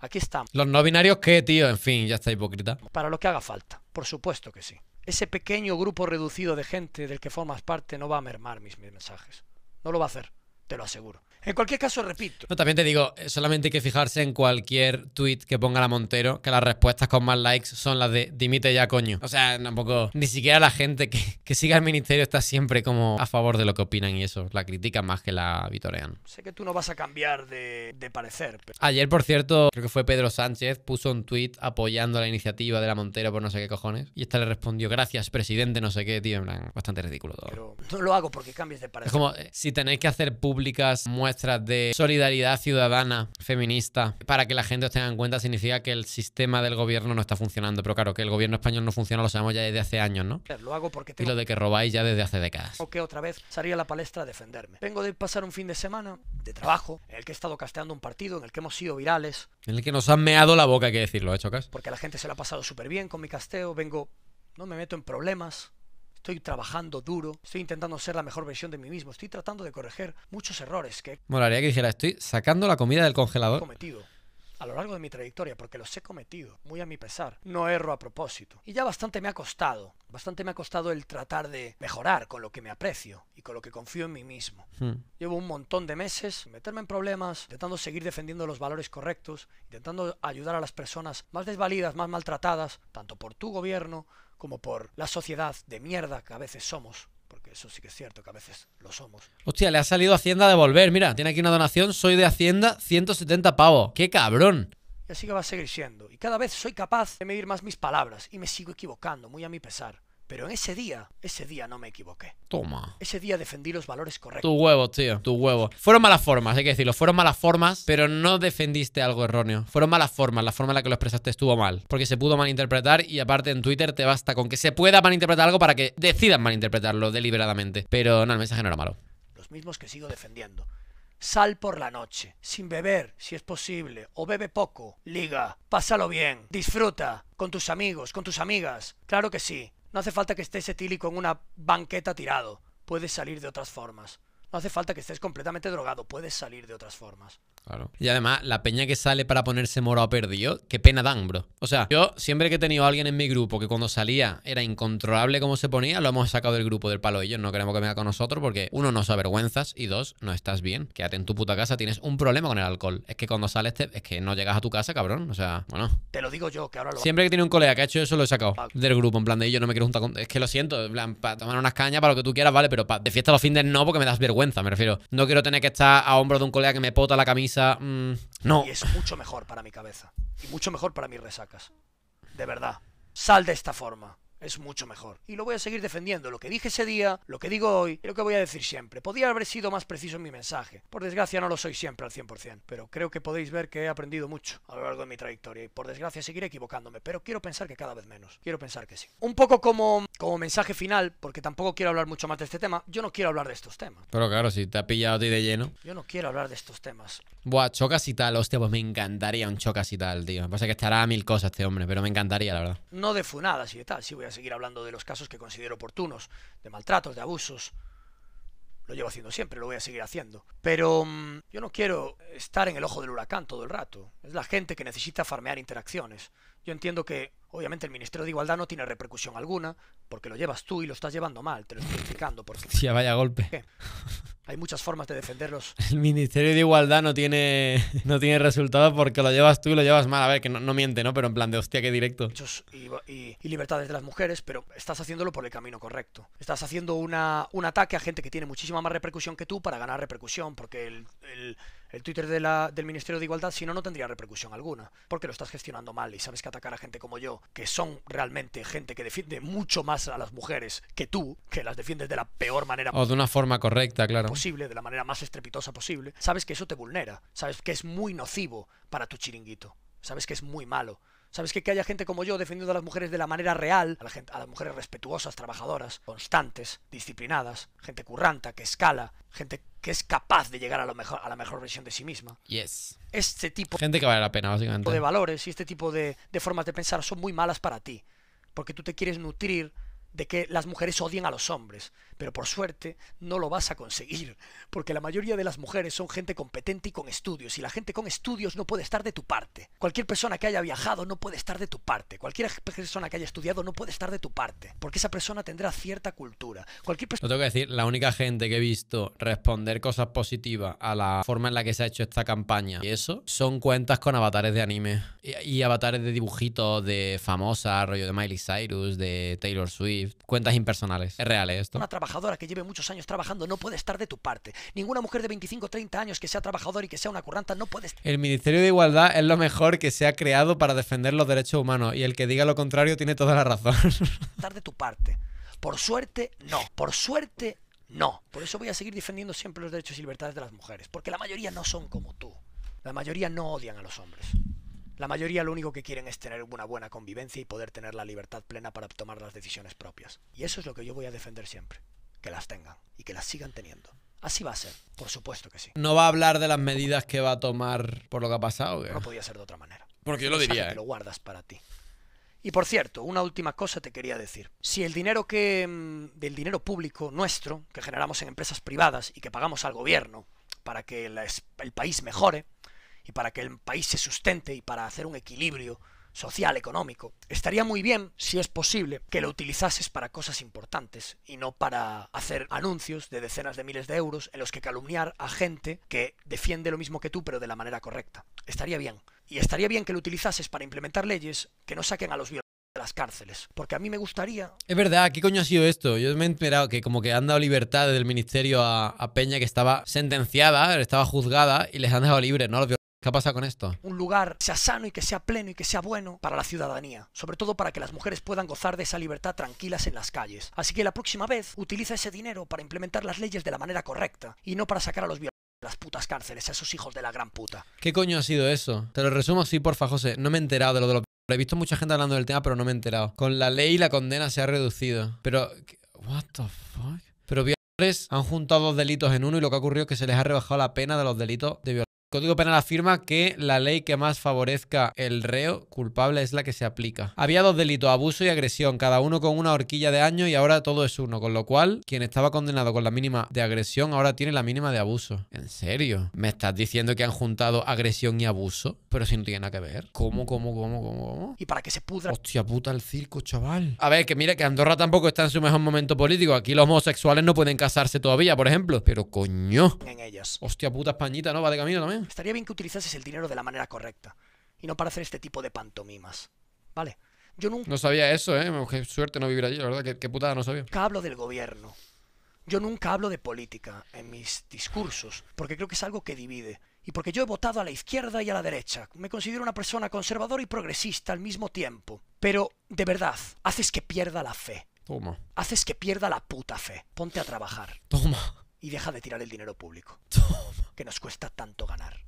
Aquí estamos. Los no binarios, ¿qué, tío? En fin, ya está hipócrita. Para lo que haga falta, por supuesto que sí. Ese pequeño grupo reducido de gente del que formas parte no va a mermar mis, mis mensajes. No lo va a hacer, te lo aseguro. En cualquier caso, repito. No, también te digo, eh, solamente hay que fijarse en cualquier tweet que ponga la Montero, que las respuestas con más likes son las de dimite ya, coño. O sea, tampoco, ni siquiera la gente que, que siga el ministerio está siempre como a favor de lo que opinan y eso, la critican más que la vitorean. Sé que tú no vas a cambiar de, parecer. Ayer, por cierto, creo que fue Pedro Sánchez, puso un tweet apoyando la iniciativa de la Montero por no sé qué cojones. Y esta le respondió, gracias, presidente, no sé qué, tío. En plan, bastante ridículo todo. Pero no lo hago porque cambies de parecer. Es como, eh, si tenéis que hacer públicas muestras de solidaridad ciudadana, feminista, para que la gente os tenga en cuenta, significa que el sistema del gobierno no está funcionando. Pero claro, que el gobierno español no funciona lo sabemos ya desde hace años, ¿no? Lo hago porque Y lo de que robáis ya desde hace décadas. O que otra vez salía la palestra a defenderme. Vengo de pasar un fin de semana de trabajo en el que he estado casteando un partido, en el que hemos sido virales. En el que nos han meado la boca, hay que decirlo, ¿eh, Chocas? Porque la gente se lo ha pasado súper bien con mi casteo. Vengo, no me meto en problemas estoy trabajando duro, estoy intentando ser la mejor versión de mí mismo, estoy tratando de corregir muchos errores que... moraría que dijera, estoy sacando la comida del congelador. Cometido a lo largo de mi trayectoria, porque los he cometido, muy a mi pesar, no erro a propósito. Y ya bastante me ha costado, bastante me ha costado el tratar de mejorar con lo que me aprecio y con lo que confío en mí mismo. Hmm. Llevo un montón de meses meterme en problemas, intentando seguir defendiendo los valores correctos, intentando ayudar a las personas más desvalidas, más maltratadas, tanto por tu gobierno como por la sociedad de mierda que a veces somos, porque eso sí que es cierto, que a veces lo somos. Hostia, le ha salido Hacienda a devolver, mira, tiene aquí una donación, soy de Hacienda, 170 pavos, qué cabrón. Y así que va a seguir siendo, y cada vez soy capaz de medir más mis palabras, y me sigo equivocando, muy a mi pesar. Pero en ese día, ese día no me equivoqué. Toma. Ese día defendí los valores correctos. Tu huevo, tío. tu huevo Fueron malas formas, hay que decirlo. Fueron malas formas, pero no defendiste algo erróneo. Fueron malas formas. La forma en la que lo expresaste estuvo mal. Porque se pudo malinterpretar y aparte en Twitter te basta con que se pueda malinterpretar algo para que decidas malinterpretarlo deliberadamente. Pero no, el mensaje no era malo. Los mismos que sigo defendiendo. Sal por la noche, sin beber, si es posible, o bebe poco, liga, pásalo bien, disfruta, con tus amigos, con tus amigas, claro que sí, no hace falta que estés etílico en una banqueta tirado. Puedes salir de otras formas. No hace falta que estés completamente drogado. Puedes salir de otras formas. Y además, la peña que sale para ponerse morado perdido, qué pena dan, bro. O sea, yo siempre que he tenido a alguien en mi grupo que cuando salía era incontrolable como se ponía, lo hemos sacado del grupo del palo ellos. No queremos que venga con nosotros porque, uno, nos avergüenzas y dos, no estás bien. Quédate en tu puta casa, tienes un problema con el alcohol. Es que cuando sales, es que no llegas a tu casa, cabrón. O sea, bueno. Te lo digo yo, que ahora lo. Siempre que tiene un colega que ha hecho eso, lo he sacado del grupo. En plan de, yo no me quiero juntar con. Es que lo siento, para tomar unas cañas, para lo que tú quieras, vale, pero de fiesta a los fines no, porque me das vergüenza, me refiero. No quiero tener que estar a hombros de un colega que me pota la camisa Mm, no. Y es mucho mejor para mi cabeza. Y mucho mejor para mis resacas. De verdad. Sal de esta forma es mucho mejor. Y lo voy a seguir defendiendo, lo que dije ese día, lo que digo hoy y lo que voy a decir siempre. Podría haber sido más preciso en mi mensaje. Por desgracia no lo soy siempre al 100%, pero creo que podéis ver que he aprendido mucho a lo largo de mi trayectoria y por desgracia seguiré equivocándome, pero quiero pensar que cada vez menos. Quiero pensar que sí. Un poco como, como mensaje final, porque tampoco quiero hablar mucho más de este tema, yo no quiero hablar de estos temas. Pero claro, si te ha pillado a ti de lleno. Yo no quiero hablar de estos temas. Buah, chocas y tal, hostia, pues me encantaría un chocas y tal, tío. Pasa que estará a mil cosas este hombre, pero me encantaría, la verdad. No de funadas y de tal, sí voy a seguir hablando de los casos que considero oportunos, de maltratos, de abusos. Lo llevo haciendo siempre, lo voy a seguir haciendo. Pero mm, yo no quiero estar en el ojo del huracán todo el rato. Es la gente que necesita farmear interacciones. Yo entiendo que Obviamente el Ministerio de Igualdad no tiene repercusión alguna, porque lo llevas tú y lo estás llevando mal, te lo estoy explicando. Porque... Sí, vaya golpe. Hay muchas formas de defenderlos. El Ministerio de Igualdad no tiene, no tiene resultado porque lo llevas tú y lo llevas mal. A ver, que no, miente, ¿no? Pero en plan de hostia, qué directo. Y, y, libertades de las mujeres, pero estás haciéndolo por el camino correcto. Estás haciendo una, un ataque a gente que tiene muchísima más repercusión que tú para ganar repercusión, porque el el Twitter del Ministerio de Igualdad, si no, no tendría repercusión alguna, porque lo estás gestionando mal y sabes que atacar a gente como yo, que son realmente gente que defiende mucho más a las mujeres que tú, que las defiendes de la peor manera O de una forma correcta, claro. posible, de la manera más estrepitosa posible, sabes que eso te vulnera, sabes que es muy nocivo para tu chiringuito, sabes que es muy malo. ¿Sabes qué? Que haya gente como yo defendiendo a las mujeres de la manera real, a, las mujeres respetuosas, trabajadoras, constantes, disciplinadas, gente curranta, que escala, gente que es capaz de llegar a, lo mejor, a la mejor versión de sí misma. Yes. Este tipo gente que vale la pena, de valores y este tipo de, de formas de pensar son muy malas para ti, porque tú te quieres nutrir de que las mujeres odien a los hombres, pero por suerte no lo vas a conseguir, porque la mayoría de las mujeres son gente competente y con estudios, y la gente con estudios no puede estar de tu parte. Cualquier persona que haya viajado no puede estar de tu parte, cualquier persona que haya estudiado no puede estar de tu parte, porque esa persona tendrá cierta cultura. Cualquier tengo que decir, la única gente que he visto responder cosas positivas a la forma en la que se ha hecho esta campaña y eso son cuentas con avatares de anime y, avatares de dibujitos de famosa, rollo de Miley Cyrus, de Taylor Swift, cuentas impersonales. Es real esto que lleve muchos años trabajando no puede estar de tu parte. Ninguna mujer de 25 o 30 años que sea trabajadora y que sea una curranta no puede estar. El Ministerio de Igualdad es lo mejor que se ha creado para defender los derechos humanos y el que diga lo contrario tiene toda la razón. Estar de tu parte. Por suerte, no. Por suerte, no. Por eso voy a seguir defendiendo siempre los derechos y libertades de las mujeres, porque la mayoría no son como tú. La mayoría no odian a los hombres. La mayoría lo único que quieren es tener una buena convivencia y poder tener la libertad plena para tomar las decisiones propias. Y eso es lo que yo voy a defender siempre que las tengan y que las sigan teniendo. Así va a ser, por supuesto que sí. No va a hablar de las medidas que va a tomar por lo que ha pasado. No podía ser de otra manera. Porque yo lo diría. Que ¿eh? lo guardas para ti. Y por cierto, una última cosa te quería decir. Si el dinero que mm, del dinero público nuestro que generamos en empresas privadas y que pagamos al gobierno para que el país mejore y para que el país se sustente y para hacer un equilibrio social, económico. Estaría muy bien, si es posible, que lo utilizases para cosas importantes y no para hacer anuncios de decenas de miles de euros en los que calumniar a gente que defiende lo mismo que tú pero de la manera correcta. Estaría bien. Y estaría bien que lo utilizases para implementar leyes que no saquen a los violadores de las cárceles. Porque a mí me gustaría... Es verdad, ¿qué coño ha sido esto? Yo me he enterado que como que han dado libertad del ministerio a, Peña que estaba sentenciada, estaba juzgada y les han dejado libre, ¿no? ¿Qué ha pasado con esto? Un lugar que sea sano y que sea pleno y que sea bueno para la ciudadanía, sobre todo para que las mujeres puedan gozar de esa libertad tranquilas en las calles. Así que la próxima vez utiliza ese dinero para implementar las leyes de la manera correcta y no para sacar a los violadores de las putas cárceles, a esos hijos de la gran puta. ¿Qué coño ha sido eso? Te lo resumo así, porfa, José. No me he enterado de lo de los... He visto mucha gente hablando del tema, pero no me he enterado. Con la ley la condena se ha reducido. Pero... What the fuck? Pero han juntado dos delitos en uno y lo que ha ocurrido es que se les ha rebajado la pena de los delitos de violación Código Penal afirma que la ley que más favorezca el reo culpable es la que se aplica. Había dos delitos, abuso y agresión, cada uno con una horquilla de año y ahora todo es uno, con lo cual quien estaba condenado con la mínima de agresión ahora tiene la mínima de abuso. ¿En serio? ¿Me estás diciendo que han juntado agresión y abuso? Pero si no tiene nada que ver. ¿Cómo, cómo, cómo, cómo, Y para qué se pudra. Hostia puta el circo, chaval. A ver, que mira que Andorra tampoco está en su mejor momento político. Aquí los homosexuales no pueden casarse todavía, por ejemplo. Pero coño. En ellos. Hostia puta Españita, ¿no? Va de camino también estaría bien que utilizases el dinero de la manera correcta y no para hacer este tipo de pantomimas. ¿Vale? Yo nunca... No sabía eso, ¿eh? Qué suerte no vivir allí, la verdad, que qué putada no sabía. Nunca hablo del gobierno. Yo nunca hablo de política en mis discursos, porque creo que es algo que divide. Y porque yo he votado a la izquierda y a la derecha. Me considero una persona conservadora y progresista al mismo tiempo. Pero, de verdad, haces que pierda la fe. Toma. Haces que pierda la puta fe. Ponte a trabajar. Toma y deja de tirar el dinero público. Que nos cuesta tanto ganar.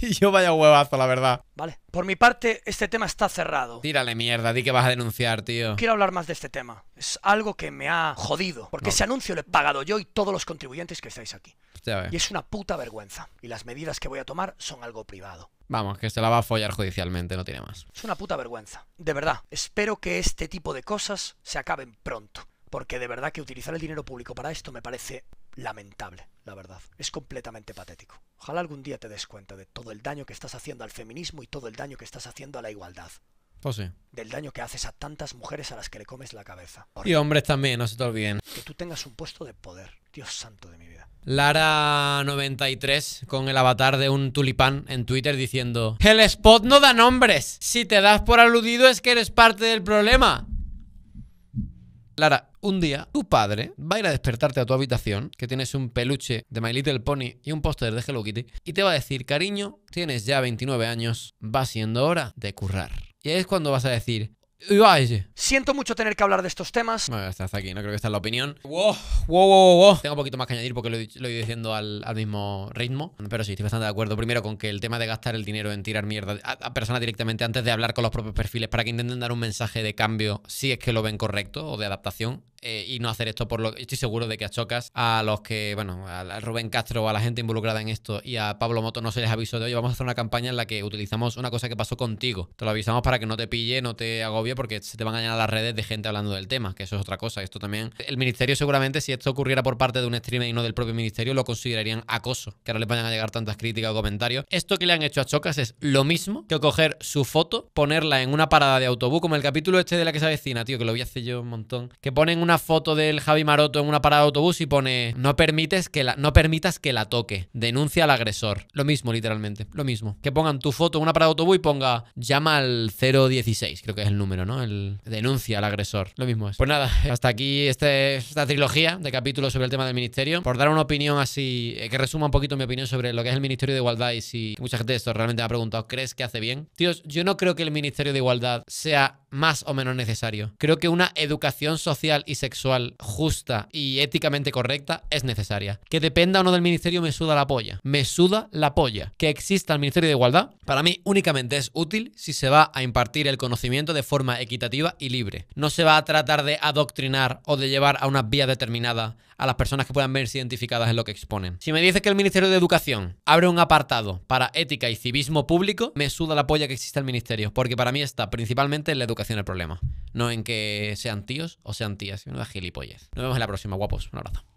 Y yo vaya huevazo, la verdad. Vale. Por mi parte, este tema está cerrado. Tírale mierda, di que vas a denunciar, tío. Quiero hablar más de este tema. Es algo que me ha jodido. Porque ese anuncio lo he pagado yo y todos los contribuyentes que estáis aquí. Ya y es una puta vergüenza. Y las medidas que voy a tomar son algo privado. Vamos, que se la va a follar judicialmente, no tiene más. Es una puta vergüenza. De verdad. Espero que este tipo de cosas se acaben pronto. Porque de verdad que utilizar el dinero público para esto me parece lamentable, la verdad. Es completamente patético. Ojalá algún día te des cuenta de todo el daño que estás haciendo al feminismo y todo el daño que estás haciendo a la igualdad. Pues sí. Del daño que haces a tantas mujeres a las que le comes la cabeza. y hombres también, no se te olviden. Que tú tengas un puesto de poder. Dios santo de mi vida. Lara93 con el avatar de un tulipán en Twitter diciendo: El spot no da nombres. Si te das por aludido es que eres parte del problema. Lara, un día tu padre va a ir a despertarte a tu habitación, que tienes un peluche de My Little Pony y un póster de Hello Kitty, y te va a decir, cariño, tienes ya 29 años, va siendo hora de currar. Y ahí es cuando vas a decir, Siento mucho tener que hablar de estos temas. Bueno, hasta, aquí, no creo que esta es la opinión. Tengo un poquito más que añadir porque lo, he ido diciendo al, mismo ritmo. Pero sí, estoy bastante de acuerdo. Primero con que el tema de gastar el dinero en tirar mierda a, a, personas directamente antes de hablar con los propios perfiles para que intenten dar un mensaje de cambio si es que lo ven correcto o de adaptación eh, y no hacer esto por lo estoy seguro de que a Chocas, a los que, bueno, a Rubén Castro, a la gente involucrada en esto y a Pablo Moto no se les avisó de hoy. Vamos a hacer una campaña en la que utilizamos una cosa que pasó contigo. Te lo avisamos para que no te pille, no te agobie, porque se te van a llenar las redes de gente hablando del tema, que eso es otra cosa. Esto también. El ministerio, seguramente, si esto ocurriera por parte de un streamer y no del propio ministerio, lo considerarían acoso. Que ahora le vayan a llegar tantas críticas o comentarios. Esto que le han hecho a Chocas es lo mismo que coger su foto, ponerla en una parada de autobús, como el capítulo este de la que se avecina, tío, que lo voy a hace yo un montón, que ponen una foto del Javi Maroto en una parada de autobús y pone no, permites que la, no permitas que la toque, denuncia al agresor. Lo mismo, literalmente, lo mismo. Que pongan tu foto en una parada de autobús y ponga llama al 016, creo que es el número, ¿no? El denuncia al agresor. Lo mismo es. Pues nada, hasta aquí este, esta trilogía de capítulos sobre el tema del ministerio. Por dar una opinión así, eh, que resuma un poquito mi opinión sobre lo que es el Ministerio de Igualdad y si mucha gente de esto realmente me ha preguntado, ¿crees que hace bien? Tíos, yo no creo que el Ministerio de Igualdad sea más o menos necesario. Creo que una educación social y sexual justa y éticamente correcta es necesaria. Que dependa o no del ministerio me suda la polla. Me suda la polla. Que exista el Ministerio de Igualdad, para mí únicamente es útil si se va a impartir el conocimiento de forma equitativa y libre. No se va a tratar de adoctrinar o de llevar a una vía determinada a las personas que puedan verse identificadas en lo que exponen. Si me dices que el Ministerio de Educación abre un apartado para ética y civismo público, me suda la polla que existe el ministerio, porque para mí está principalmente en la educación el problema, no en que sean tíos o sean tías, sino de gilipollez. Nos vemos en la próxima, guapos. Un abrazo.